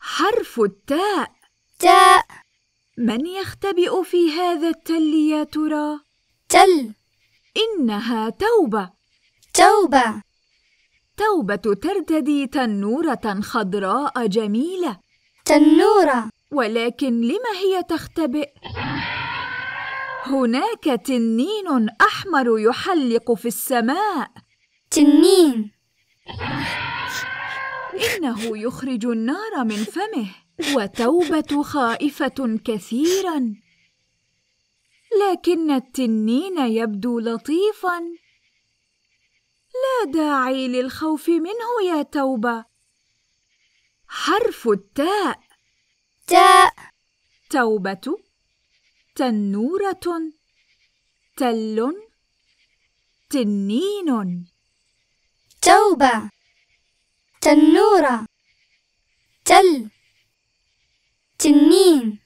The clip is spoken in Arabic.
حرف التاء تاء من يختبئ في هذا التل يا ترى تل إنها توبة توبة توبة ترتدي تنورة خضراء جميلة تنورة ولكن لم هي تختبئ؟ هناك تنين أحمر يحلق في السماء تنين إنه يخرج النار من فمه وتوبة خائفة كثيرا لكن التنين يبدو لطيفا لا داعي للخوف منه يا توبة حرف التاء تاء توبة تنورة تل تنين توبة تنورة تل تنين